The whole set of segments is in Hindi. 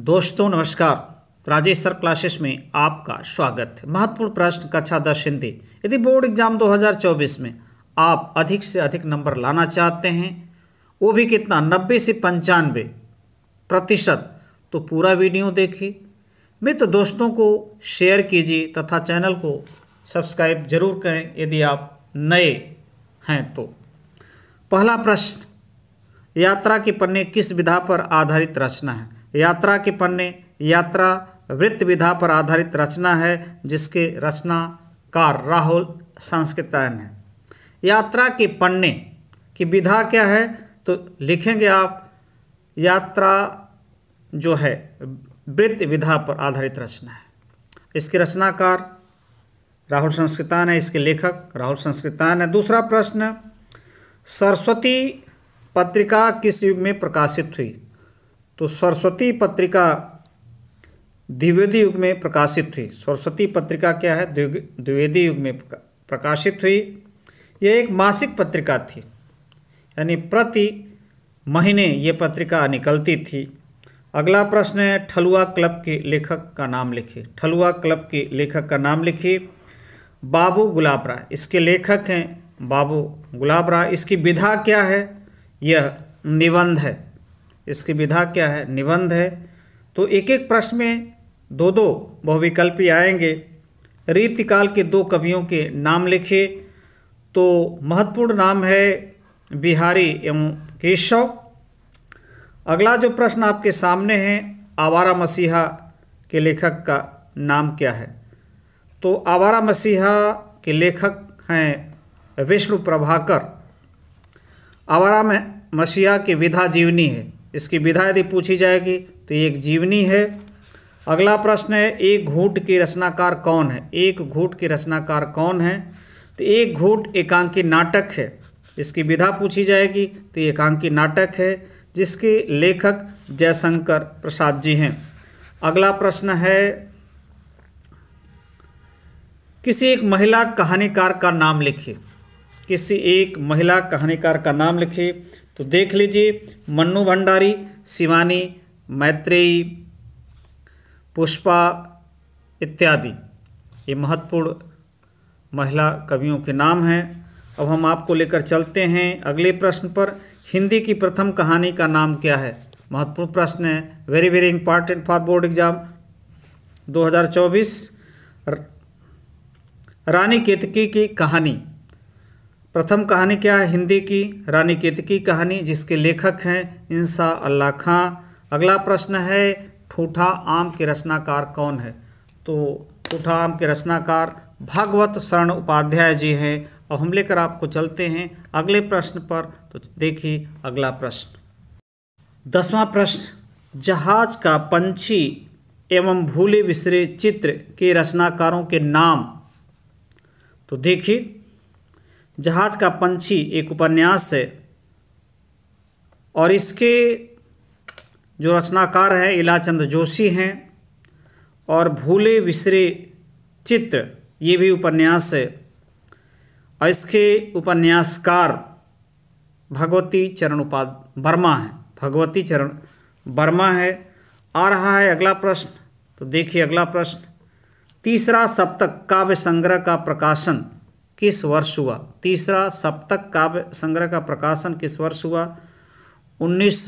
दोस्तों नमस्कार राजेश सर क्लासेस में आपका स्वागत है महत्वपूर्ण प्रश्न कक्षा दस हिंदी यदि बोर्ड एग्जाम 2024 में आप अधिक से अधिक नंबर लाना चाहते हैं वो भी कितना नब्बे से पंचानवे प्रतिशत तो पूरा वीडियो देखिए मित्र तो दोस्तों को शेयर कीजिए तथा चैनल को सब्सक्राइब जरूर करें यदि आप नए हैं तो पहला प्रश्न यात्रा के पन्ने किस विधा पर आधारित रचना है यात्रा के पन्ने यात्रा वृत्त विधा पर आधारित रचना है जिसके रचनाकार राहुल संस्कृतायन है यात्रा के पन्ने की विधा क्या है तो लिखेंगे आप यात्रा जो है वृत्त विधा पर आधारित रचना है इसके रचनाकार राहुल संस्कृतान है इसके लेखक राहुल संस्कृतान है दूसरा प्रश्न सरस्वती पत्रिका किस युग में प्रकाशित हुई तो सरस्वती पत्रिका द्विवेदी युग में प्रकाशित हुई सरस्वती पत्रिका क्या है द्विवेदी युग में प्रकाशित हुई यह एक मासिक पत्रिका थी यानी प्रति महीने ये पत्रिका निकलती थी अगला प्रश्न है ठलुआ क्लब के लेखक का नाम लिखिए ठलुआ क्लब के लेखक का नाम लिखिए बाबू गुलाब राय इसके लेखक हैं बाबू गुलाब राय इसकी विधा क्या है यह निबंध है इसकी विधा क्या है निबंध है तो एक एक प्रश्न में दो दो बहुविकल्पी आएंगे रीतिकाल के दो कवियों के नाम लिखे तो महत्वपूर्ण नाम है बिहारी एवं केशव अगला जो प्रश्न आपके सामने है आवारा मसीहा के लेखक का नाम क्या है तो आवारा मसीहा के लेखक हैं विष्णु प्रभाकर आवारा में मसीहा की विधा जीवनी है इसकी विधा यदि पूछी जाएगी तो एक जीवनी है अगला प्रश्न है एक घूट के रचनाकार कौन है एक घूट के रचनाकार कौन है तो एक घूट एकांकी नाटक है इसकी विधा पूछी जाएगी तो एकांकी नाटक है जिसके लेखक जयशंकर प्रसाद जी हैं अगला प्रश्न है किसी एक महिला कहानीकार का नाम लिखिए किसी एक महिला कहानीकार का नाम लिखिए तो देख लीजिए मन्नू भंडारी शिवानी मैत्रेयी पुष्पा इत्यादि ये महत्वपूर्ण महिला कवियों के नाम हैं अब हम आपको लेकर चलते हैं अगले प्रश्न पर हिंदी की प्रथम कहानी का नाम क्या है महत्वपूर्ण प्रश्न है very very important for board exam 2024 Rani Ketaki की कहानी प्रथम कहानी क्या है हिंदी की रानी केतकी कहानी जिसके लेखक हैं इंसा अल्लाह खां अगला प्रश्न है ठूठा आम के रचनाकार कौन है तो ठूठा आम के रचनाकार भागवत शरण उपाध्याय जी हैं और हम लेकर आपको चलते हैं अगले प्रश्न पर तो देखिए अगला प्रश्न दसवां प्रश्न जहाज का पंछी एवं भूले बिसरे चित्र के रचनाकारों के नाम तो देखिए जहाज का पंछी एक उपन्यास है और इसके जो रचनाकार हैं इलाचंद जोशी हैं और भूले विसरे चित्र ये भी उपन्यास है और इसके उपन्यासकार भगवती चरण उपाद वर्मा हैं भगवती चरण वर्मा है आ रहा है अगला प्रश्न तो देखिए अगला प्रश्न तीसरा सप्तक काव्य संग्रह का प्रकाशन किस वर्ष हुआ तीसरा सप्तक काव्य संग्रह का प्रकाशन किस वर्ष हुआ उन्नीस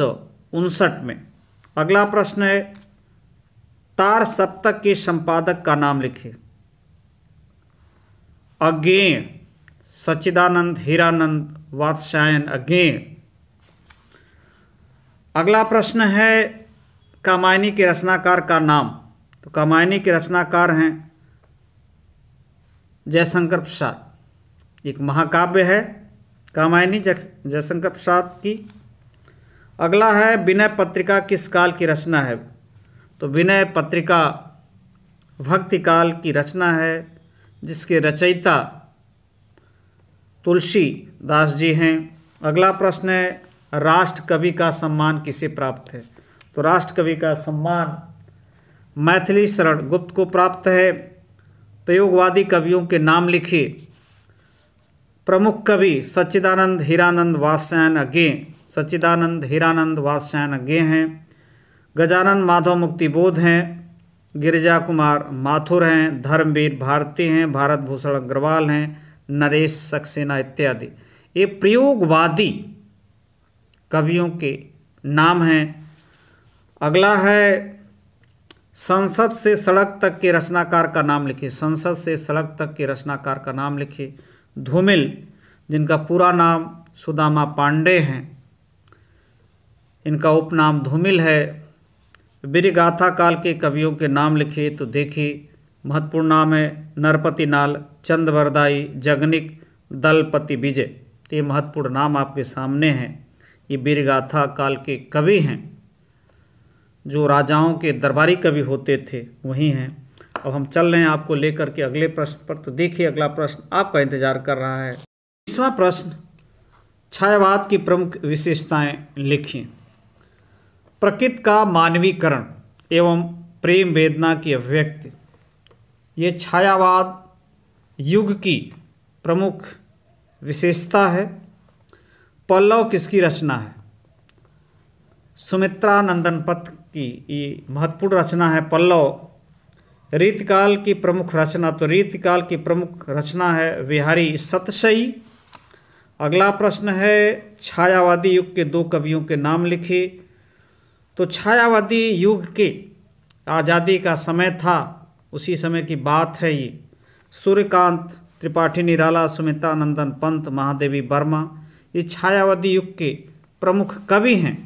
में अगला प्रश्न है तार सप्तक के संपादक का नाम लिखे अज्ञेय सच्चिदानंद हीरानंद वात्सायन अज्ञेय अगला प्रश्न है कामायनी के रचनाकार का नाम तो कामायनी के रचनाकार हैं जयशंकर प्रसाद एक महाकाव्य है कामायनी जयशंकर प्रसाद की अगला है विनय पत्रिका किस काल की रचना है तो विनय पत्रिका भक्ति काल की रचना है जिसके रचयिता तुलसी दास जी हैं अगला प्रश्न है राष्ट्र कवि का सम्मान किसे प्राप्त है तो राष्ट्र कवि का सम्मान मैथिली शरण गुप्त को प्राप्त है प्रयोगवादी कवियों के नाम लिखिए प्रमुख कवि सच्चिदानंद हीरानंद वासन अज्ञे सच्चिदानंद हीरानंद वासन अज्ञे हैं गजानन माधव मुक्ति बोध हैं गिरिजा कुमार माथुर हैं धर्मवीर भारती हैं भारत भूषण अग्रवाल हैं नरेश सक्सेना इत्यादि ये प्रयोगवादी कवियों के नाम हैं अगला है संसद से सड़क तक के रचनाकार का नाम लिखिए संसद से सड़क तक के रचनाकार का नाम लिखिए धूमिल जिनका पूरा नाम सुदामा पांडे हैं इनका उपनाम धूमिल है वीरगाथा काल के कवियों के नाम लिखे तो देखिए महत्वपूर्ण नाम है नरपति नाल चंदवरदाई जगनिक दलपति विजय तो ये महत्वपूर्ण नाम आपके सामने हैं ये बिरगाथा काल के कवि हैं जो राजाओं के दरबारी कवि होते थे वही हैं अब हम चल रहे हैं आपको लेकर के अगले प्रश्न पर तो देखिए अगला प्रश्न आपका इंतजार कर रहा है तीसवा प्रश्न छायावाद की प्रमुख विशेषताएं लिखी प्रकृति का मानवीकरण एवं प्रेम वेदना की अभिव्यक्ति ये छायावाद युग की प्रमुख विशेषता है पल्लव किसकी रचना है सुमित्रा नंदन पथ की ये महत्वपूर्ण रचना है पल्लव रीतकाल की प्रमुख रचना तो रीतकाल की प्रमुख रचना है विहारी सतशई अगला प्रश्न है छायावादी युग के दो कवियों के नाम लिखे तो छायावादी युग के आज़ादी का समय था उसी समय की बात है ये सूर्यकांत त्रिपाठी निराला सुमिता नंदन पंत महादेवी वर्मा ये छायावादी युग के प्रमुख कवि हैं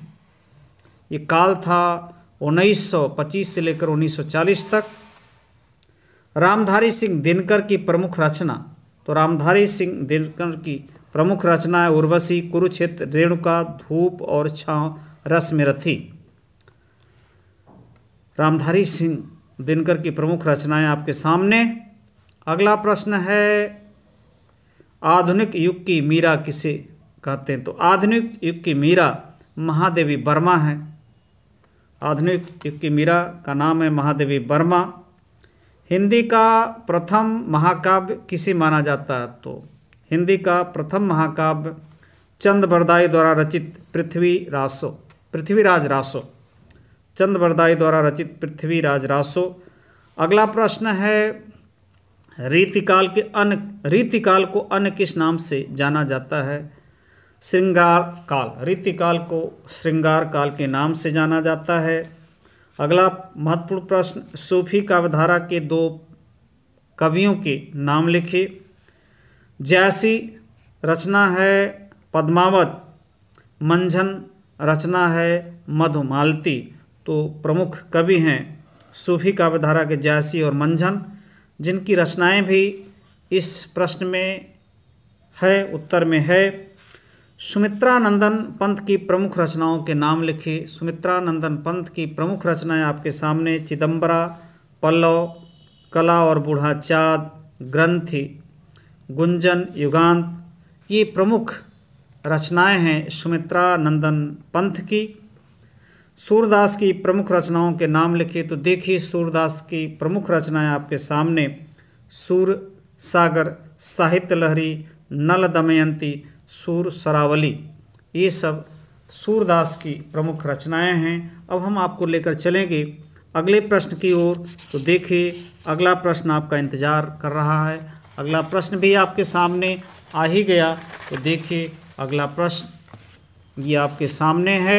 ये काल था 1925 से लेकर 1940 तक रामधारी सिंह दिनकर की प्रमुख रचना तो रामधारी सिंह दिनकर की प्रमुख रचना है उर्वशी कुरुक्षेत्र रेणुका धूप और छाँव रस रथी रामधारी सिंह दिनकर की प्रमुख रचनाएं आपके सामने अगला प्रश्न है आधुनिक युग की मीरा किसे कहते हैं तो आधुनिक युग की मीरा महादेवी वर्मा है आधुनिक युग की मीरा का नाम है महादेवी वर्मा हिंदी का प्रथम महाकाव्य किसे माना जाता है तो हिंदी का प्रथम महाकाव्य चंद भरदाई द्वारा रचित पृथ्वी रासो पृथ्वीराज रासो चंद भरदाई द्वारा रचित पृथ्वीराज रासो अगला प्रश्न है रीतिकाल के अन्य रीतिकाल को अन्य किस नाम से जाना जाता है श्रृंगार काल रीतिकाल को श्रृंगार काल के नाम से जाना जाता है अगला महत्वपूर्ण प्रश्न सूफी काव्यधारा के दो कवियों के नाम लिखे जैसी रचना है पद्मावत मंझन रचना है मधुमालती तो प्रमुख कवि हैं सूफी काव्यधारा के जैसी और मंझन जिनकी रचनाएं भी इस प्रश्न में है उत्तर में है सुमित्रा नंदन पंत की प्रमुख रचनाओं के नाम लिखे सुमित्रा नंदन पंत की प्रमुख रचनाएं आपके सामने चिदम्बरा पल्लव कला और बूढ़ा चाँद ग्रंथि गुंजन युगांत ये प्रमुख रचनाएं हैं सुमित्रा नंदन पंथ की सूरदास की प्रमुख रचनाओं के नाम लिखे तो देखिए सूरदास की प्रमुख रचनाएं आपके सामने सूर सागर साहित्य लहरी नल दमयंती सूर सरावली ये सब सूरदास की प्रमुख रचनाएं हैं अब हम आपको लेकर चलेंगे अगले प्रश्न की ओर तो देखिए अगला प्रश्न आपका इंतज़ार कर रहा है अगला प्रश्न भी आपके सामने आ ही गया तो देखिए अगला प्रश्न ये आपके सामने है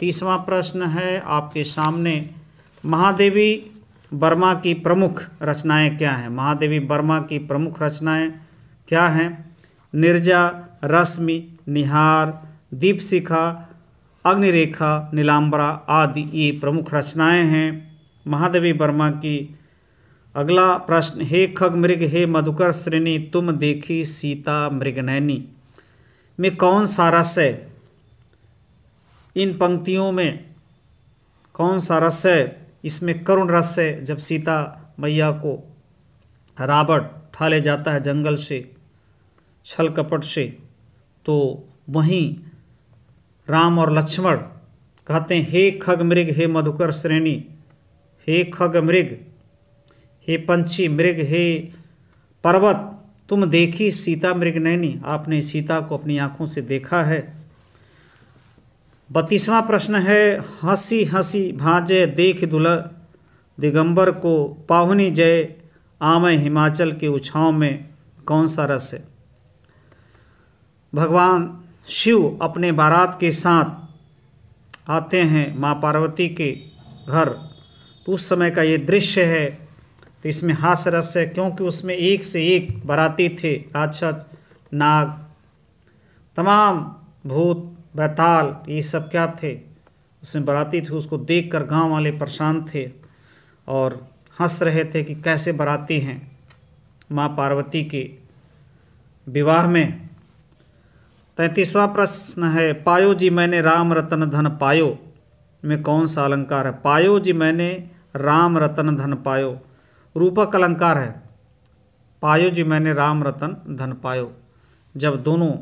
तीसवा प्रश्न है आपके सामने महादेवी वर्मा की प्रमुख रचनाएं क्या हैं महादेवी वर्मा की प्रमुख रचनाएं क्या हैं निर्जा रश्मि निहार दीपशिखा अग्निरेखा नीलाम्बरा आदि ये प्रमुख रचनाएं हैं महादेवी वर्मा की अगला प्रश्न हे खग मृग हे मधुकर श्रेणी तुम देखी सीता मृगनैनी में कौन सा रस है इन पंक्तियों में कौन सा रस है इसमें करुण रस है जब सीता मैया को रावण ठा ले जाता है जंगल से छल कपट से तो वहीं राम और लक्ष्मण कहते हैं हे खग मृग हे मधुकर श्रेणी हे खग मृग हे पंछी मृग हे पर्वत तुम देखी सीता मृग नैनी आपने सीता को अपनी आँखों से देखा है बत्तीसवां प्रश्न है हंसी हंसी भाजे देख दुलर दिगंबर को पाहुनी जय आम हिमाचल के उछाव में कौन सा रस है भगवान शिव अपने बारात के साथ आते हैं माँ पार्वती के घर तो उस समय का ये दृश्य है तो इसमें हास्य रस है क्योंकि उसमें एक से एक बराती थे राक्षस नाग तमाम भूत बैताल ये सब क्या थे उसमें बराती थे उसको देखकर गांव वाले परेशान थे और हंस रहे थे कि कैसे बराती हैं माँ पार्वती के विवाह में तैंतीसवां प्रश्न है पायो जी मैंने राम रतन धन पायो में कौन सा अलंकार है पायो जी मैंने राम रतन धन पायो रूपक अलंकार है पायो जी मैंने राम रतन धन पायो जब दोनों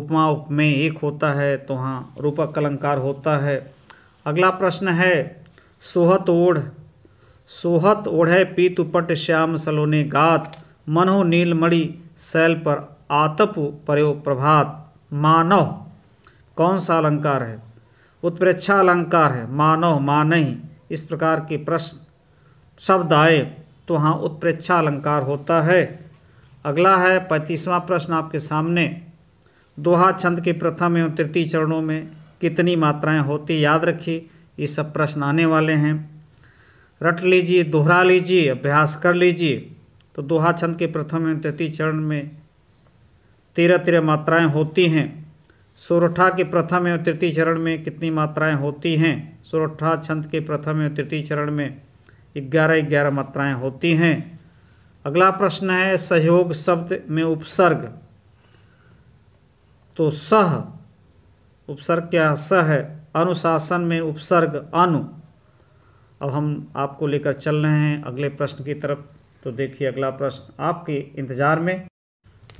उपमा उपमेय एक होता है तो हाँ रूपक अलंकार होता है अगला प्रश्न है सोहत ओढ़ सोहत ओढ़े पीतुपट श्याम सलोने गात मनो नीलमणि सैल पर आतप प्रयो प्रभात मानव कौन सा अलंकार है उत्प्रेक्षा अलंकार है मानव मान इस प्रकार के प्रश्न शब्द आए तो वहाँ उत्प्रेक्षा अलंकार होता है अगला है पैंतीसवां प्रश्न आपके सामने दोहा छंद के प्रथम एवं तृतीय चरणों में कितनी मात्राएं होती याद रखिए ये सब प्रश्न आने वाले हैं रट लीजिए दोहरा लीजिए अभ्यास कर लीजिए तो दोहा छंद के प्रथम एवं तृतीय चरण में तेरह तेरह मात्राएं होती हैं सोरठा के प्रथम एवं तृतीय चरण में कितनी मात्राएं होती हैं सोरठा छंद के प्रथम एवं तृतीय चरण में ग्यारह ग्यारह मात्राएं होती हैं अगला प्रश्न है सहयोग शब्द में उपसर्ग तो सह उपसर्ग क्या सह अनुशासन में उपसर्ग अनु अब हम आपको लेकर चल रहे हैं अगले प्रश्न की तरफ तो देखिए अगला प्रश्न आपके इंतज़ार में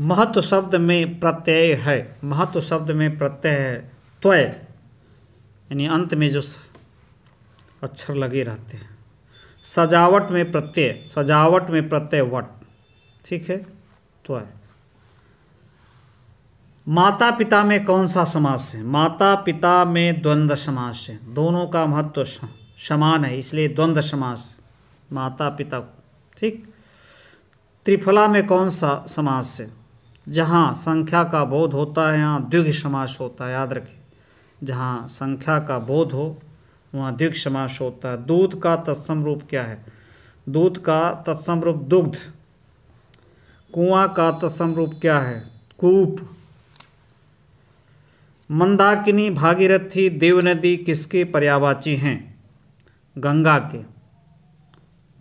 महत्व शब्द में प्रत्यय है महत्व शब्द में प्रत्यय है त्वय यानी अंत में जो अक्षर लगे रहते हैं सजावट में प्रत्यय सजावट में प्रत्यय वट ठीक है त्वय माता पिता में कौन सा समास है माता पिता में द्वंद्व समास है दोनों का महत्व समान है इसलिए द्वंद्व समास माता पिता ठीक त्रिफला में कौन सा समास है जहाँ संख्या का बोध होता है यहाँ द्विघ समास होता है याद रखें जहाँ संख्या का बोध हो वहाँ द्विघ समास होता है दूध का तत्सम रूप क्या है दूध का तत्सम रूप दुग्ध कुआ का तत्सम रूप क्या है कूप मंदाकिनी भागीरथी देव नदी किसके पर्यावाची हैं गंगा के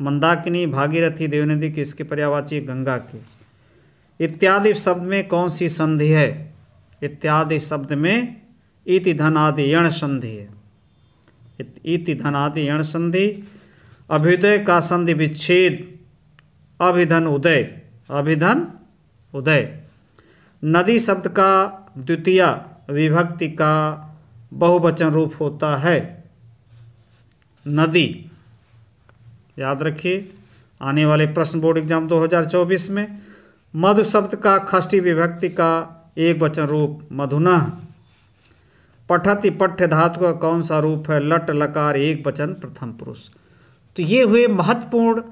मंदाकिनी भागीरथी देव नदी किसके पर्यावाची गंगा के इत्यादि शब्द में कौन सी संधि है इत्यादि शब्द में इति धनादि यण संधि है इति धनादि यण संधि अभ्युदय का संधि विच्छेद अभिधन उदय अभिधन उदय नदी शब्द का द्वितीय विभक्ति का बहुवचन रूप होता है नदी याद रखिए आने वाले प्रश्न बोर्ड एग्जाम 2024 में मधु शब्द का खष्टी विभक्ति का एक वचन रूप मधुना पठति पठ्य धातु का कौन सा रूप है लट लकार एक वचन प्रथम पुरुष तो ये हुए महत्वपूर्ण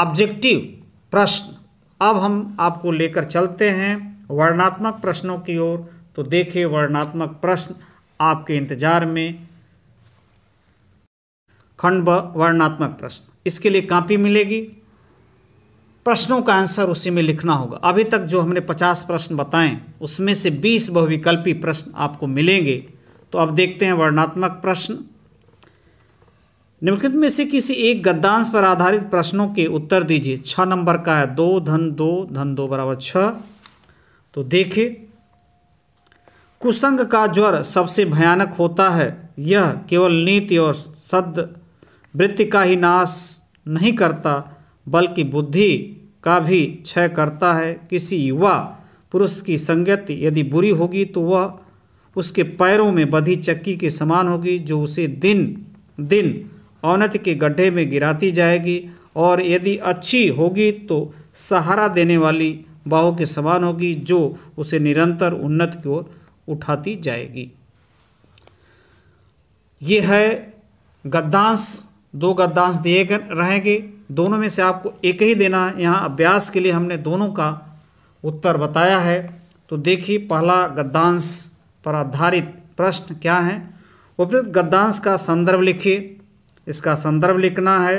ऑब्जेक्टिव प्रश्न अब हम आपको लेकर चलते हैं वर्णात्मक प्रश्नों की ओर तो देखिए वर्णात्मक प्रश्न आपके इंतजार में खंड वर्णात्मक प्रश्न इसके लिए कॉपी मिलेगी प्रश्नों का आंसर उसी में लिखना होगा अभी तक जो हमने 50 प्रश्न बताएं उसमें से 20 बहुविकल्पी प्रश्न आपको मिलेंगे तो अब देखते हैं वर्णात्मक प्रश्न निम्नलिखित में से किसी एक गद्दांश पर आधारित प्रश्नों के उत्तर दीजिए छह नंबर का है दो धन दो धन दो बराबर छ तो देखिए कुसंग का ज्वर सबसे भयानक होता है यह केवल नीति और सद वृत्ति का ही नाश नहीं करता बल्कि बुद्धि का भी क्षय करता है किसी युवा पुरुष की संगति यदि बुरी होगी तो वह उसके पैरों में बधी चक्की के समान होगी जो उसे दिन दिन औनत के गड्ढे में गिराती जाएगी और यदि अच्छी होगी तो सहारा देने वाली बाहों के समान होगी जो उसे निरंतर उन्नत की ओर उठाती जाएगी ये है गद्दांश दो गद्दांश दिए रहेंगे दोनों में से आपको एक ही देना है यहाँ अभ्यास के लिए हमने दोनों का उत्तर बताया है तो देखिए पहला गद्दांश पर आधारित प्रश्न क्या है उपयुक्त गद्दांश का संदर्भ लिखिए इसका संदर्भ लिखना है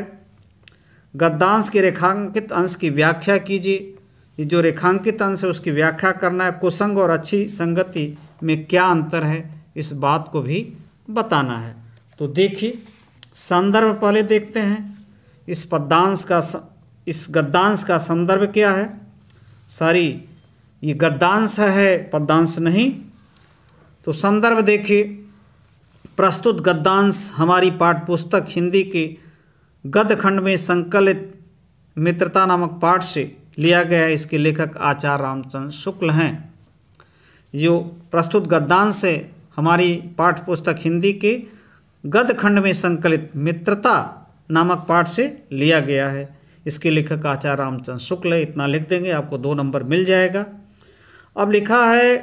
गद्दांश के रेखांकित अंश की व्याख्या कीजिए ये जो रेखांकित अंश है उसकी व्याख्या करना है कुसंग और अच्छी संगति में क्या अंतर है इस बात को भी बताना है तो देखिए संदर्भ पहले देखते हैं इस पद्यांश का इस गद्यांश का संदर्भ क्या है सॉरी ये गद्यांश है पद्यांश नहीं तो संदर्भ देखिए प्रस्तुत गद्यांश हमारी पाठ पुस्तक हिंदी के गद्य खंड में संकलित मित्रता नामक पाठ से लिया गया है इसके लेखक आचार्य रामचंद्र शुक्ल हैं जो प्रस्तुत गद्यांश है हमारी पाठ पुस्तक हिंदी के गद खंड में संकलित मित्रता नामक पाठ से लिया गया है इसके लेखक आचार्य रामचंद्र शुक्ल इतना लिख देंगे आपको दो नंबर मिल जाएगा अब लिखा है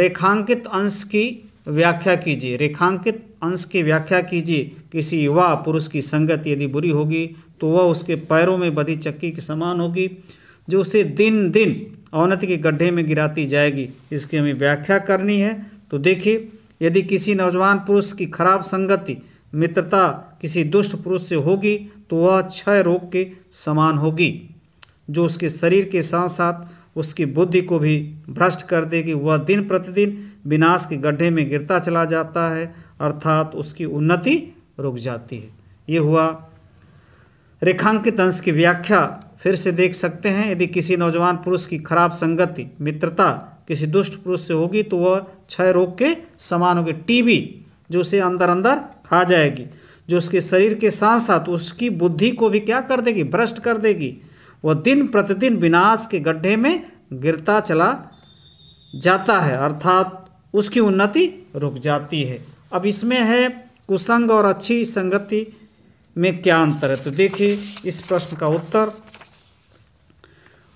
रेखांकित अंश की व्याख्या कीजिए रेखांकित अंश की व्याख्या कीजिए किसी युवा पुरुष की संगत यदि बुरी होगी तो वह उसके पैरों में बधी चक्की के समान होगी जो उसे दिन दिन औनत के गड्ढे में गिराती जाएगी इसकी हमें व्याख्या करनी है तो देखिए यदि किसी नौजवान पुरुष की खराब संगति मित्रता किसी दुष्ट पुरुष से होगी तो वह क्षय रोग के समान होगी जो उसके शरीर के साथ साथ उसकी बुद्धि को भी भ्रष्ट कर देगी वह दिन प्रतिदिन विनाश के गड्ढे में गिरता चला जाता है अर्थात उसकी उन्नति रुक जाती है ये हुआ रेखांकित अंश की व्याख्या फिर से देख सकते हैं यदि किसी नौजवान पुरुष की खराब संगति मित्रता किसी दुष्ट पुरुष से होगी तो वह क्षय रोग के समान होगी टीबी जो उसे अंदर अंदर खा जाएगी जो उसके शरीर के साथ साथ उसकी बुद्धि को भी क्या कर देगी भ्रष्ट कर देगी वह दिन प्रतिदिन विनाश के गड्ढे में गिरता चला जाता है अर्थात उसकी उन्नति रुक जाती है अब इसमें है कुसंग और अच्छी संगति में क्या अंतर है तो देखिए इस प्रश्न का उत्तर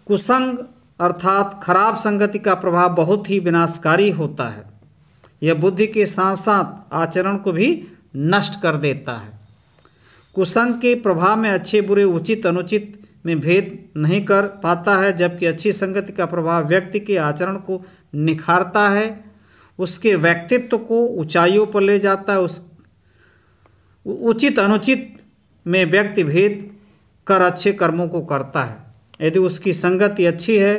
कुसंग अर्थात खराब संगति का प्रभाव बहुत ही विनाशकारी होता है यह बुद्धि के साथ साथ आचरण को भी नष्ट कर देता है कुसंग के प्रभाव में अच्छे बुरे उचित अनुचित में भेद नहीं कर पाता है जबकि अच्छी संगति का प्रभाव व्यक्ति के आचरण को निखारता है उसके व्यक्तित्व को ऊंचाइयों पर ले जाता है उस उचित अनुचित में व्यक्ति भेद कर अच्छे कर्मों को करता है यदि उसकी संगति अच्छी है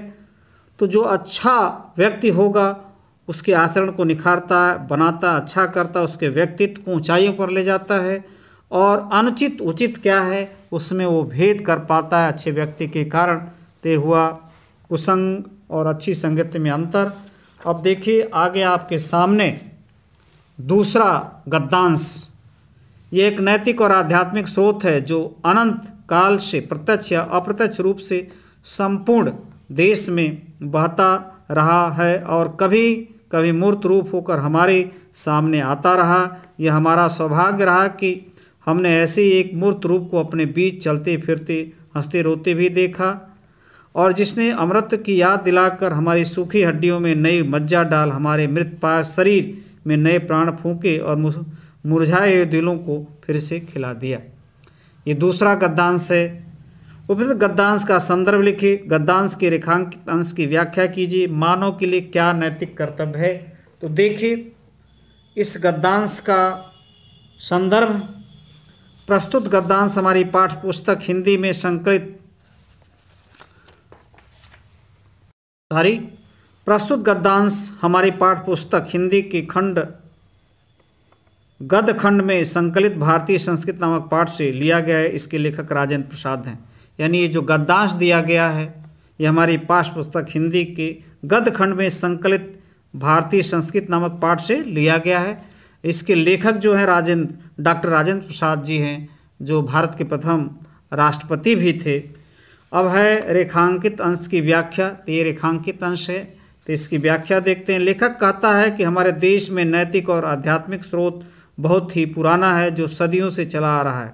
तो जो अच्छा व्यक्ति होगा उसके आचरण को निखारता बनाता अच्छा करता उसके व्यक्तित्व को ऊंचाइयों पर ले जाता है और अनुचित उचित क्या है उसमें वो भेद कर पाता है अच्छे व्यक्ति के कारण ते हुआ कुसंग और अच्छी संगति में अंतर अब देखिए आगे आपके सामने दूसरा गद्दांश ये एक नैतिक और आध्यात्मिक स्रोत है जो अनंत काल से प्रत्यक्ष या अप्रत्यक्ष रूप से संपूर्ण देश में बहता रहा है और कभी कभी मूर्त रूप होकर हमारे सामने आता रहा यह हमारा सौभाग्य रहा कि हमने ऐसे एक मूर्त रूप को अपने बीच चलते फिरते हंसते रोते भी देखा और जिसने अमृत की याद दिलाकर हमारी सूखी हड्डियों में नई मज्जा डाल हमारे मृत पाय शरीर में नए प्राण फूके और मुरझाए हुए दिलों को फिर से खिला दिया ये दूसरा गद्यांश है उपनिषद गद्दांश का संदर्भ लिखिए गद्दांश के रेखांकित अंश की व्याख्या कीजिए मानव के लिए क्या नैतिक कर्तव्य है तो देखिए इस गद्दांश का संदर्भ प्रस्तुत गद्दांश हमारी पाठ पुस्तक हिंदी में संकलित सॉरी प्रस्तुत गद्यांश हमारी पाठ पुस्तक हिंदी के खंड गद खंड में संकलित भारतीय संस्कृत नामक पाठ से लिया गया है इसके लेखक राजेंद्र प्रसाद हैं यानी ये जो गद्दांश दिया गया है ये हमारी पाठ पुस्तक हिंदी के गद खंड में संकलित भारतीय संस्कृत नामक पाठ से लिया गया है इसके लेखक जो हैं राजेंद्र डॉक्टर राजेंद्र प्रसाद जी हैं जो भारत के प्रथम राष्ट्रपति भी थे अब है रेखांकित अंश की व्याख्या तो ये रेखांकित अंश है तो इसकी व्याख्या देखते हैं लेखक कहता है कि हमारे देश में नैतिक और आध्यात्मिक स्रोत बहुत ही पुराना है जो सदियों से चला आ रहा है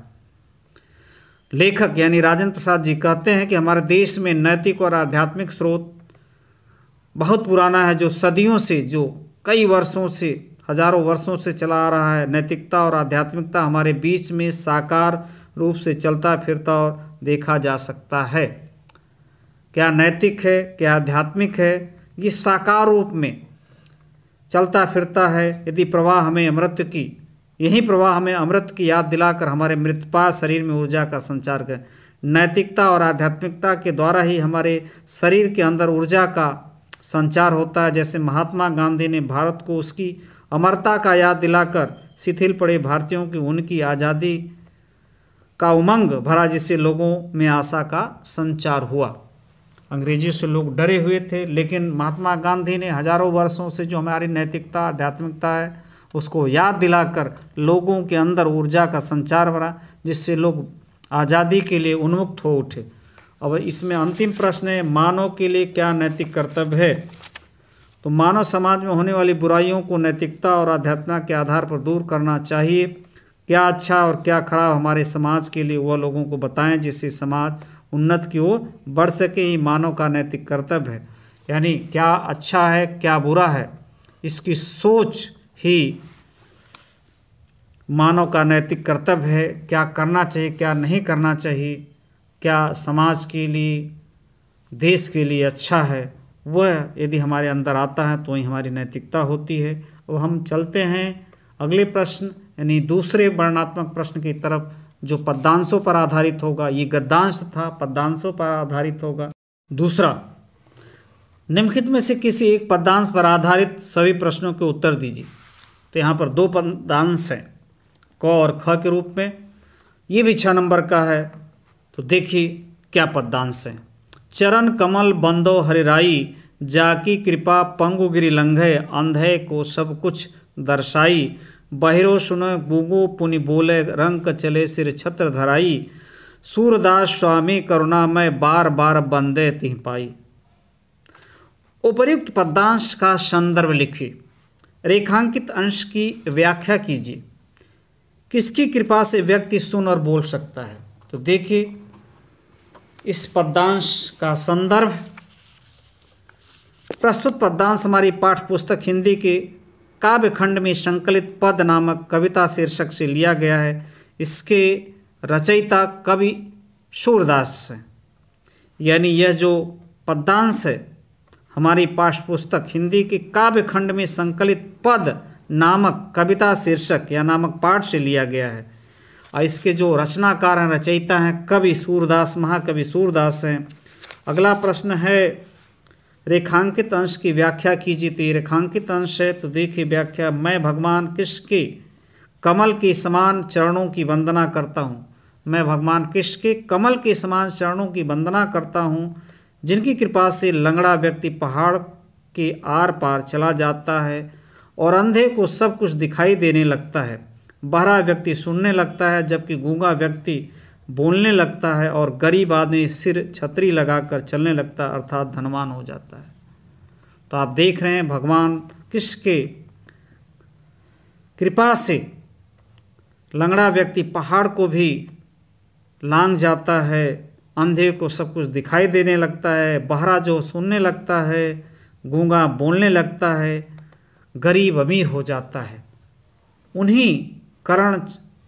लेखक यानी राजेंद्र प्रसाद जी कहते हैं कि हमारे देश में नैतिक और आध्यात्मिक स्रोत बहुत पुराना है जो सदियों से जो कई वर्षों से हजारों वर्षों से चला आ रहा है नैतिकता और आध्यात्मिकता हमारे बीच में साकार रूप से चलता फिरता और देखा जा सकता है क्या नैतिक है क्या आध्यात्मिक है ये साकार रूप में चलता फिरता है यदि प्रवाह हमें अमृत की यही प्रवाह हमें अमृत की याद दिलाकर हमारे मृतपा शरीर में ऊर्जा का संचार कर नैतिकता और आध्यात्मिकता के द्वारा ही हमारे शरीर के अंदर ऊर्जा का संचार होता है जैसे महात्मा गांधी ने भारत को उसकी अमरता का याद दिलाकर शिथिल पड़े भारतीयों की उनकी आज़ादी का उमंग भरा जिससे लोगों में आशा का संचार हुआ अंग्रेजी से लोग डरे हुए थे लेकिन महात्मा गांधी ने हजारों वर्षों से जो हमारी नैतिकता आध्यात्मिकता है उसको याद दिलाकर लोगों के अंदर ऊर्जा का संचार भरा जिससे लोग आज़ादी के लिए उन्मुक्त हो उठे अब इसमें अंतिम प्रश्न है मानव के लिए क्या नैतिक कर्तव्य है तो मानव समाज में होने वाली बुराइयों को नैतिकता और अध्यात्मा के आधार पर दूर करना चाहिए क्या अच्छा और क्या खराब हमारे समाज के लिए वह लोगों को बताएं जिससे समाज उन्नत की ओर बढ़ सके ही मानव का नैतिक कर्तव्य है यानी क्या अच्छा है क्या बुरा है इसकी सोच ही मानव का नैतिक कर्तव्य है क्या करना चाहिए क्या नहीं करना चाहिए क्या समाज के लिए देश के लिए अच्छा है वह यदि हमारे अंदर आता है तो ही हमारी नैतिकता होती है अब हम चलते हैं अगले प्रश्न यानी दूसरे वर्णात्मक प्रश्न की तरफ जो पद्यांशों पर आधारित होगा ये गद्यांश था पद्यांशों पर आधारित होगा दूसरा निम्नलिखित में से किसी एक पद्यांश पर आधारित सभी प्रश्नों के उत्तर दीजिए तो यहाँ पर दो पदांश हैं क और ख के रूप में ये भी छः नंबर का है तो देखिए क्या पदांश है चरण कमल बंदो हरिराई जाकी कृपा पंगु गिरी लंघे अंधे को सब कुछ दर्शाई बहिरो सुन गुगु पुनि बोले रंग चले सिर छत्र धराई सूरदास स्वामी करुणामय बार बार बंदे तिह पाई उपयुक्त पदांश का संदर्भ लिखी रेखांकित अंश की व्याख्या कीजिए किसकी कृपा से व्यक्ति सुन और बोल सकता है तो देखिए इस पद्यांश का संदर्भ प्रस्तुत पद्यांश हमारी पाठ पुस्तक हिंदी के काव्य खंड में संकलित पद नामक कविता शीर्षक से लिया गया है इसके रचयिता कवि सूरदास हैं यानी यह जो पद्यांश है हमारी पाठ्यपुस्तक हिंदी के काव्य खंड में संकलित पद नामक कविता शीर्षक या नामक पाठ से लिया गया है और इसके जो रचनाकार हैं रचयिता हैं कवि सूरदास महाकवि सूरदास हैं अगला प्रश्न है रेखांकित अंश की व्याख्या कीजिए तो ये रेखांकित अंश है तो देखिए व्याख्या मैं भगवान कृष्ण के कमल के समान चरणों की वंदना करता हूँ मैं भगवान कृष्ण के कमल के समान चरणों की वंदना करता हूँ जिनकी कृपा से लंगड़ा व्यक्ति पहाड़ के आर पार चला जाता है और अंधे को सब कुछ दिखाई देने लगता है बहरा व्यक्ति सुनने लगता है जबकि गूंगा व्यक्ति बोलने लगता है और गरीब आदमी सिर छतरी लगाकर चलने लगता है अर्थात धनवान हो जाता है तो आप देख रहे हैं भगवान किसके कृपा से लंगड़ा व्यक्ति पहाड़ को भी लांग जाता है अंधे को सब कुछ दिखाई देने लगता है बहरा जो सुनने लगता है गूंगा बोलने लगता है गरीब अमीर हो जाता है उन्हीं करण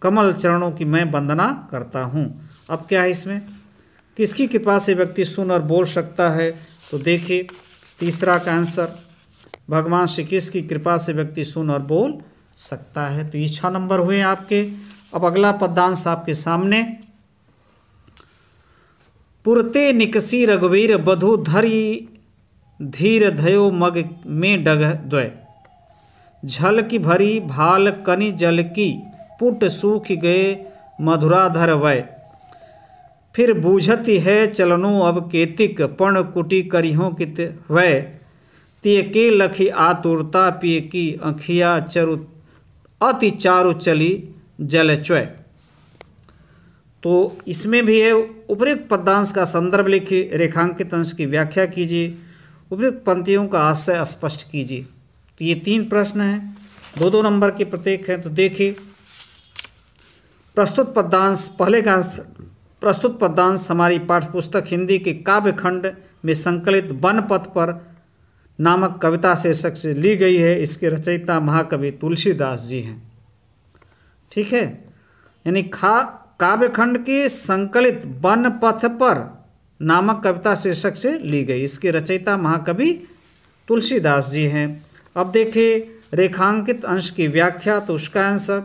कमल चरणों की मैं वंदना करता हूँ अब क्या है इसमें किसकी कृपा से व्यक्ति सुन और बोल सकता है तो देखिए तीसरा का आंसर भगवान श्री कृष्ण की कृपा से व्यक्ति सुन और बोल सकता है तो ये छः नंबर हुए आपके अब अगला पदांश आपके सामने पुरते निकसी रघुवीर बधु धरी धीर धयो मग में डग द्वय की भरी भाल कनि जल की पुट सूख गए मधुराधर वय फिर बूझती है चलनो अब केतिक पण कुटी करिहो कित वय तिय के लखी आतुरता पिय की अखिया चरु अति चारु चली जल च्वय तो इसमें भी है उपरुक्त पदांश का संदर्भ लिखिए रेखांकित अंश की व्याख्या कीजिए उपयुक्त पंक्तियों का आशय स्पष्ट कीजिए तो ये तीन प्रश्न हैं दो दो नंबर के प्रत्येक हैं तो देखिए प्रस्तुत पदांश पहले का प्रस्तुत पदांश हमारी पाठ्यपुस्तक हिंदी के काव्य खंड में संकलित वन पथ पर नामक कविता शीर्षक से ली गई है इसके रचयिता महाकवि तुलसीदास जी हैं ठीक है यानी खा काव्यखंड के संकलित वन पथ पर नामक कविता शीर्षक से ली गई इसके रचयिता महाकवि तुलसीदास जी हैं अब देखें रेखांकित अंश की व्याख्या तो उसका आंसर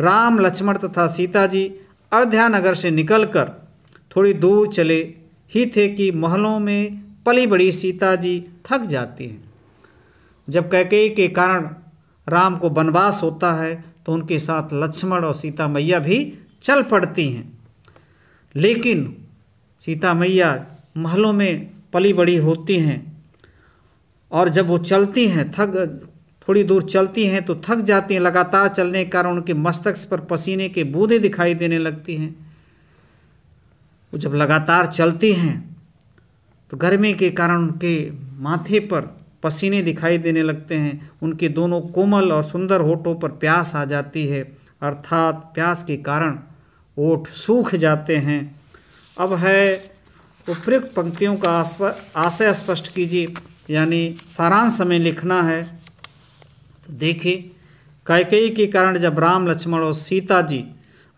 राम लक्ष्मण तथा सीता जी अयोध्या नगर से निकलकर थोड़ी दूर चले ही थे कि महलों में पली बड़ी सीता जी थक जाती हैं जब कैके के कारण राम को वनवास होता है तो उनके साथ लक्ष्मण और सीता मैया भी चल पड़ती हैं लेकिन सीता मैया महलों में पली बड़ी होती हैं और जब वो चलती हैं थक थोड़ी दूर चलती हैं तो थक जाती हैं लगातार चलने के कारण उनके मस्तक पर पसीने के बूंदे दिखाई देने लगती हैं वो जब लगातार चलती हैं तो गर्मी के कारण उनके माथे पर पसीने दिखाई देने लगते हैं उनके दोनों कोमल और सुंदर होठों पर प्यास आ जाती है अर्थात प्यास के कारण ओठ सूख जाते हैं अब है उपयुक्त पंक्तियों का आशय स्पष्ट कीजिए यानी सारांश में लिखना है तो देखिए कैकई के कारण जब राम लक्ष्मण और सीता जी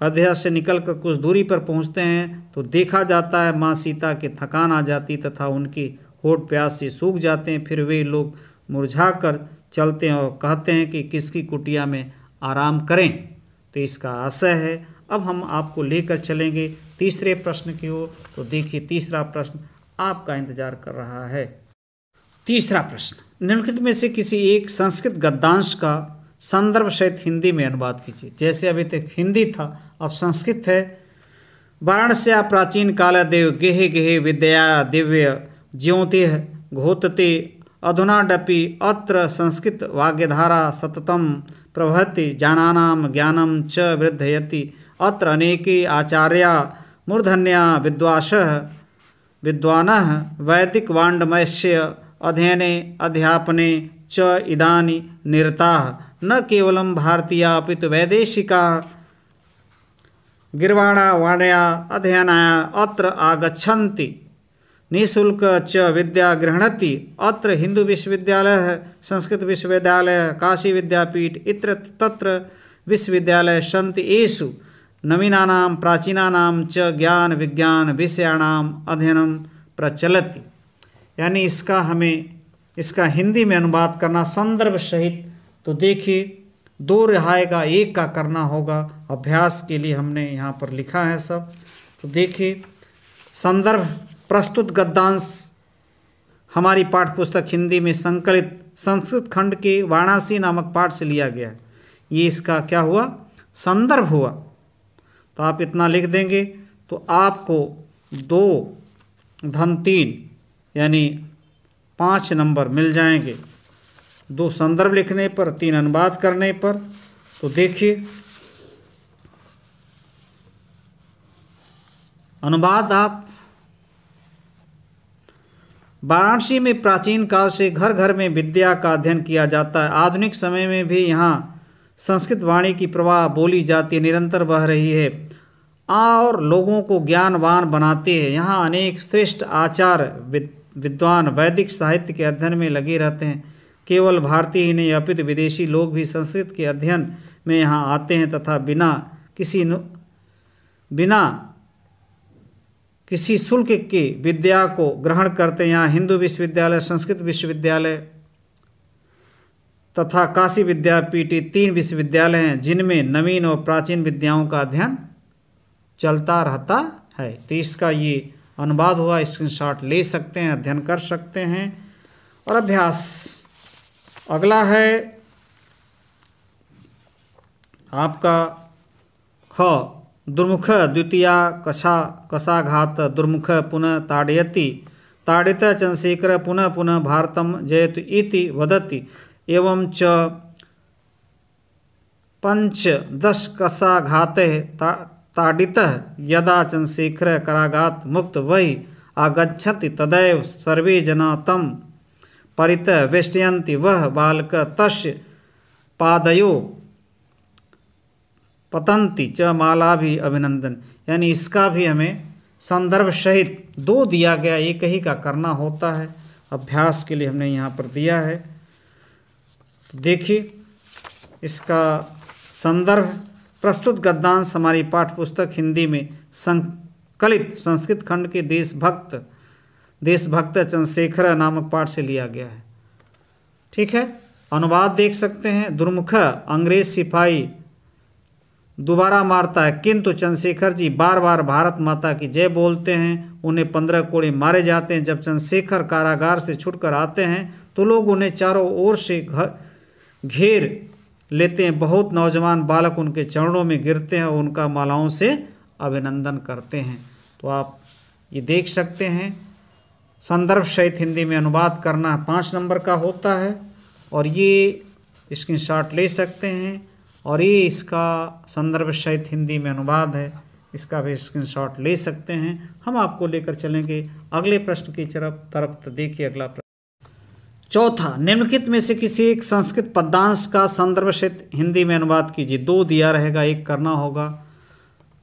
अयोध्या से निकलकर कुछ दूरी पर पहुंचते हैं तो देखा जाता है माँ सीता के थकान आ जाती तथा उनके होठ प्यास से सूख जाते हैं फिर वे लोग मुरझा कर चलते हैं और कहते हैं कि किसकी कुटिया में आराम करें तो इसका आशय है अब हम आपको लेकर चलेंगे तीसरे प्रश्न की ओर तो देखिए तीसरा प्रश्न आपका इंतजार कर रहा है तीसरा प्रश्न निम्नलिखित में से किसी एक संस्कृत गद्यांश का संदर्भ सहित हिंदी में अनुवाद कीजिए जैसे अभी तक हिंदी था अब संस्कृत है वाराणस्या प्राचीन काल देव गेहे गेहे विद्या दिव्य ज्योति घोतते अधुनाडपि अत्र संस्कृत वाग्यधारा सततम प्रभति ज्ञानानाम ज्ञानम च वृद्धयति अत्र अनेके आचार्या मूर्धन्या विद्वास विद्वान वाण्डमय अध्ययने अध्यापने च इदानी निरता न कवल भारतीय अपितु तो वैदेशिका गिरवाणा वाणिया अध्ययनाय अत्र आगच्छन्ति निःशुल्क च विद्या गृहणती अत्र हिंदू विश्वविद्यालय संस्कृत विश्वविद्यालय काशी विद्यापीठ इत्र तत्र विश्वविद्यालय सन्ति येषु नवीनानां प्राचीनानां च ज्ञान विज्ञान विषयाणाम अध्ययन प्रचलति यानी इसका हमें इसका हिंदी में अनुवाद करना संदर्भ सहित तो देखिए दो रिहाय का एक का करना होगा अभ्यास के लिए हमने यहाँ पर लिखा है सब तो देखिए संदर्भ प्रस्तुत गद्दांश हमारी पाठ्यपुस्तक पुस्तक हिंदी में संकलित संस्कृत खंड के वाराणसी नामक पाठ से लिया गया है ये इसका क्या हुआ संदर्भ हुआ तो आप इतना लिख देंगे तो आपको दो धन तीन यानी पाँच नंबर मिल जाएंगे दो संदर्भ लिखने पर तीन अनुवाद करने पर तो देखिए अनुवाद आप वाराणसी में प्राचीन काल से घर घर में विद्या का अध्ययन किया जाता है आधुनिक समय में भी यहाँ संस्कृत वाणी की प्रवाह बोली जाती है निरंतर बह रही है और लोगों को ज्ञानवान बनाते हैं यहाँ अनेक श्रेष्ठ आचार विद्वान वैदिक साहित्य के अध्ययन में लगे रहते हैं केवल भारतीय ही नहीं अपित विदेशी लोग भी संस्कृत के अध्ययन में यहाँ आते हैं तथा बिना किसी बिना किसी शुल्क की विद्या को ग्रहण करते हैं यहाँ हिंदू विश्वविद्यालय संस्कृत विश्वविद्यालय तथा काशी विद्यापीठ तीन विश्वविद्यालय हैं जिनमें नवीन और प्राचीन विद्याओं का अध्ययन चलता रहता है तो इसका ये अनुवाद हुआ स्क्रीनशॉट ले सकते हैं अध्ययन कर सकते हैं और अभ्यास अगला है आपका ख दुर्मुख द्वितीया कषा कषाघात दुर्मुख पुनः ताड़यति ताड़ित चंद्रशेखर पुनः पुनः भारत जयत इति वदति एवं च पंचदशकषाघाते ता ताड़ित यदा चंद्रशेखर कराघात मुक्त वही आगछति तदैव सर्वे जना तम परित वेष्टयन्ति वह बालक तस् पादयो पतंती च माला भी अभिनंदन यानी इसका भी हमें संदर्भ सहित दो दिया गया एक ही का करना होता है अभ्यास के लिए हमने यहाँ पर दिया है तो देखिए इसका संदर्भ प्रस्तुत गद्दांश हमारी पाठ पुस्तक हिंदी में संकलित संस्कृत खंड के देशभक्त देशभक्त चंद्रशेखर नामक पाठ से लिया गया है ठीक है अनुवाद देख सकते हैं दुर्मुख अंग्रेज सिपाही दोबारा मारता है किंतु चंद्रशेखर जी बार बार भारत माता की जय बोलते हैं उन्हें पंद्रह कोड़े मारे जाते हैं जब चंद्रशेखर कारागार से छुटकर आते हैं तो लोग उन्हें चारों ओर से घेर लेते हैं बहुत नौजवान बालक उनके चरणों में गिरते हैं और उनका मालाओं से अभिनंदन करते हैं तो आप ये देख सकते हैं संदर्भ सहित हिंदी में अनुवाद करना पाँच नंबर का होता है और ये शॉट ले सकते हैं और ये इसका संदर्भ सहित हिंदी में अनुवाद है इसका भी स्क्रीनशॉट ले सकते हैं हम आपको लेकर चलेंगे अगले प्रश्न की तरफ तरफ तो देखिए अगला प्रश्न चौथा निम्नलिखित में से किसी एक संस्कृत पदांश का संदर्भ सहित हिंदी में अनुवाद कीजिए दो दिया रहेगा एक करना होगा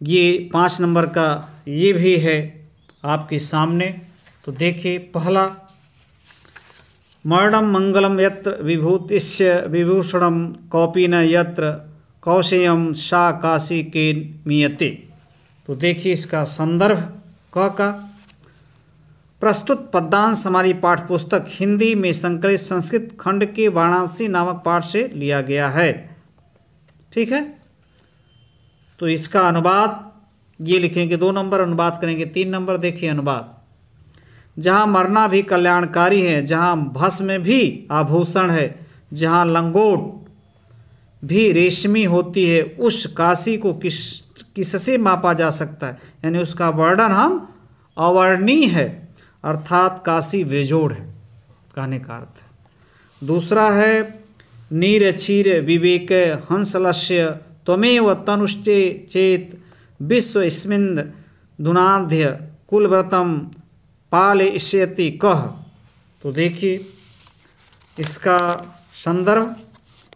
ये पाँच नंबर का ये भी है आपके सामने तो देखिए पहला मरणम मंगलम यत्र विभूतिष्य विभूषणम कौपीन यत्र कौशेयम शाह काशी के मियते तो देखिए इसका संदर्भ क का प्रस्तुत पद्यांश हमारी पाठ पुस्तक हिंदी में संकलित संस्कृत खंड के वाराणसी नामक पाठ से लिया गया है ठीक है तो इसका अनुवाद ये लिखेंगे दो नंबर अनुवाद करेंगे तीन नंबर देखिए अनुवाद जहाँ मरना भी कल्याणकारी है जहाँ भस्म भी आभूषण है जहाँ लंगोट भी रेशमी होती है उस काशी को किस किससे मापा जा सकता है यानी उसका वर्णन हम अवर्णीय है अर्थात काशी बेजोड़ है कहने का अर्थ है दूसरा है नीर क्षीर विवेक हंसलस्य त्वमेव तनुष्चे चेत विश्व स्मिंद धुनाध्य कुलव्रतम पाले इष्यति कह तो देखिए इसका संदर्भ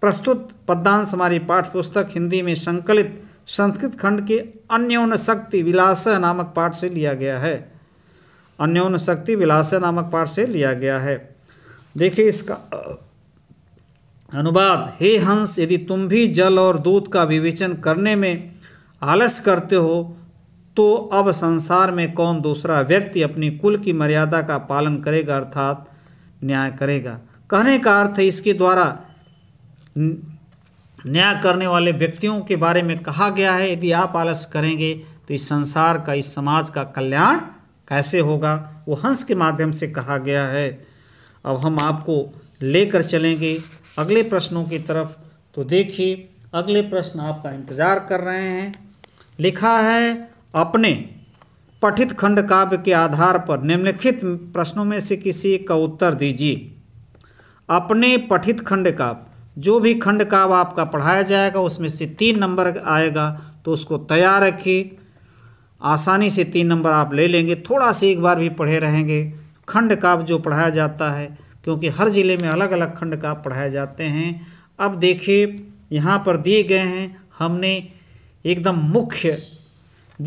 प्रस्तुत पद्यांश हमारी पाठ पुस्तक हिंदी में संकलित संस्कृत खंड के अन्योन शक्ति विलास नामक पाठ से लिया गया है अन्योन शक्ति विलास नामक पाठ से लिया गया है देखिए इसका अनुवाद हे हंस यदि तुम भी जल और दूध का विवेचन करने में आलस करते हो तो अब संसार में कौन दूसरा व्यक्ति अपनी कुल की मर्यादा का पालन करेगा अर्थात न्याय करेगा कहने का अर्थ इसके द्वारा न्याय करने वाले व्यक्तियों के बारे में कहा गया है यदि आप आलस करेंगे तो इस संसार का इस समाज का कल्याण कैसे होगा वो हंस के माध्यम से कहा गया है अब हम आपको लेकर चलेंगे अगले प्रश्नों की तरफ तो देखिए अगले प्रश्न आपका इंतज़ार कर रहे हैं लिखा है अपने पठित खंड काव्य के आधार पर निम्नलिखित प्रश्नों में से किसी का उत्तर दीजिए अपने पठित खंड काव्य जो भी खंड काव्य आपका पढ़ाया जाएगा उसमें से तीन नंबर आएगा तो उसको तैयार रखिए आसानी से तीन नंबर आप ले लेंगे थोड़ा सा एक बार भी पढ़े रहेंगे खंड काव्य जो पढ़ाया जाता है क्योंकि हर ज़िले में अलग अलग खंड काव्य पढ़ाए जाते हैं अब देखिए यहाँ पर दिए गए हैं हमने एकदम मुख्य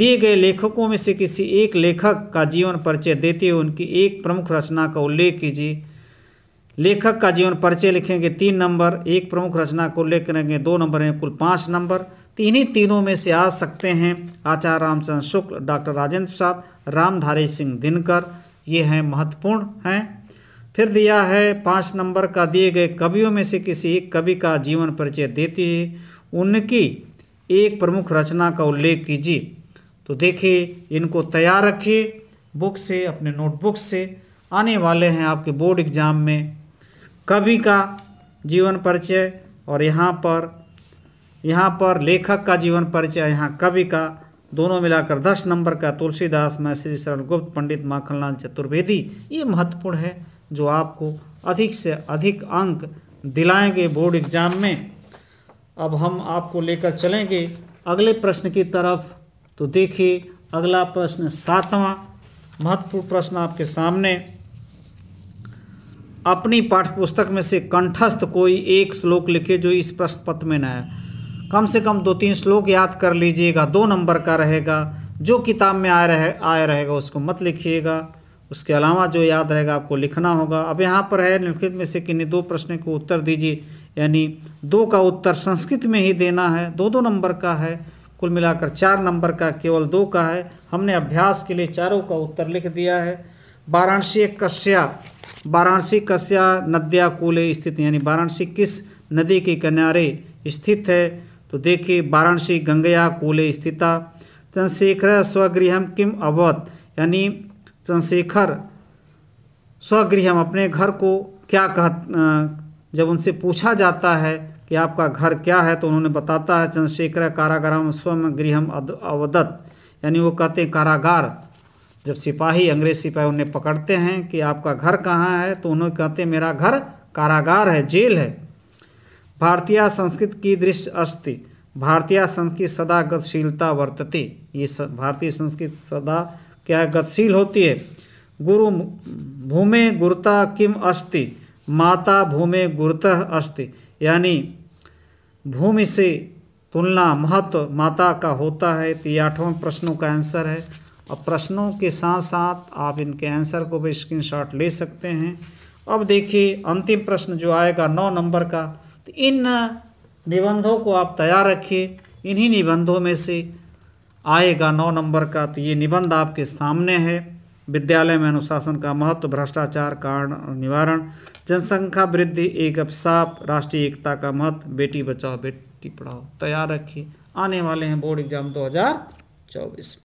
दिए गए लेखकों में से किसी एक लेखक का जीवन परिचय देते हुए उनकी एक प्रमुख रचना का उल्लेख कीजिए लेखक का जीवन परिचय लिखेंगे तीन नंबर एक प्रमुख रचना का उल्लेख करेंगे दो नंबर हैं कुल पाँच नंबर तो इन्हीं तीनों में से आ सकते हैं आचार्य रामचंद्र शुक्ल डॉक्टर राजेंद्र प्रसाद रामधारी सिंह दिनकर ये हैं महत्वपूर्ण हैं फिर दिया है पाँच नंबर का दिए गए कवियों में से किसी एक कवि का जीवन परिचय देती है उनकी एक प्रमुख रचना का उल्लेख कीजिए तो देखिए इनको तैयार रखिए बुक से अपने नोटबुक से आने वाले हैं आपके बोर्ड एग्ज़ाम में कवि का जीवन परिचय और यहाँ पर यहाँ पर लेखक का जीवन परिचय यहाँ कवि का दोनों मिलाकर दस नंबर का तुलसीदास मैश्री शरण गुप्त पंडित माखनलाल चतुर्वेदी ये महत्वपूर्ण है जो आपको अधिक से अधिक अंक दिलाएंगे बोर्ड एग्ज़ाम में अब हम आपको लेकर चलेंगे अगले प्रश्न की तरफ तो देखिए अगला प्रश्न सातवां महत्वपूर्ण प्रश्न आपके सामने अपनी पाठ्यपुस्तक में से कंठस्थ कोई एक श्लोक लिखे जो इस प्रश्न पत्र में न है कम से कम दो तीन श्लोक याद कर लीजिएगा दो नंबर का रहेगा जो किताब में आया रहे आया रहेगा उसको मत लिखिएगा उसके अलावा जो याद रहेगा आपको लिखना होगा अब यहाँ पर है निम्नलिखित में से किन्हीं दो प्रश्न को उत्तर दीजिए यानी दो का उत्तर संस्कृत में ही देना है दो दो नंबर का है कुल मिलाकर चार नंबर का केवल दो का है हमने अभ्यास के लिए चारों का उत्तर लिख दिया है वाराणसी कश्या वाराणसी कश्या नद्या कूले स्थित यानी वाराणसी किस नदी के किनारे स्थित है तो देखिए वाराणसी गंगया कूले स्थिता चंद्रशेखर स्वगृह किम अवत यानी चंद्रशेखर स्वगृहम अपने घर को क्या कह जब उनसे पूछा जाता है कि आपका घर क्या है तो उन्होंने बताता है चंद्रशेखर कारागार स्वम गृहम अवदत यानी वो कहते हैं कारागार जब सिपाही अंग्रेज सिपाही उन्हें पकड़ते हैं कि आपका घर कहाँ है तो उन्होंने कहते हैं मेरा घर कारागार है जेल है भारतीय संस्कृत की दृश्य अस्थि भारतीय संस्कृत सदा गतिशीलता वर्तती ये भारतीय संस्कृत सदा क्या गतिशील होती है गुरु भूमे गुरुता किम अस्ति माता भूमे गुरुतः अस्ति यानी भूमि से तुलना महत्व माता का होता है तो ये आठवें प्रश्नों का आंसर है और प्रश्नों के साथ साथ आप इनके आंसर को भी स्क्रीनशॉट ले सकते हैं अब देखिए अंतिम प्रश्न जो आएगा नौ नंबर का तो इन निबंधों को आप तैयार रखिए इन्हीं निबंधों में से आएगा नौ नंबर का तो ये निबंध आपके सामने है विद्यालय में अनुशासन का महत्व भ्रष्टाचार कारण और निवारण जनसंख्या वृद्धि एक अभिशाप राष्ट्रीय एकता का महत्व बेटी बचाओ बेटी पढ़ाओ तैयार रखिए आने वाले हैं बोर्ड एग्जाम 2024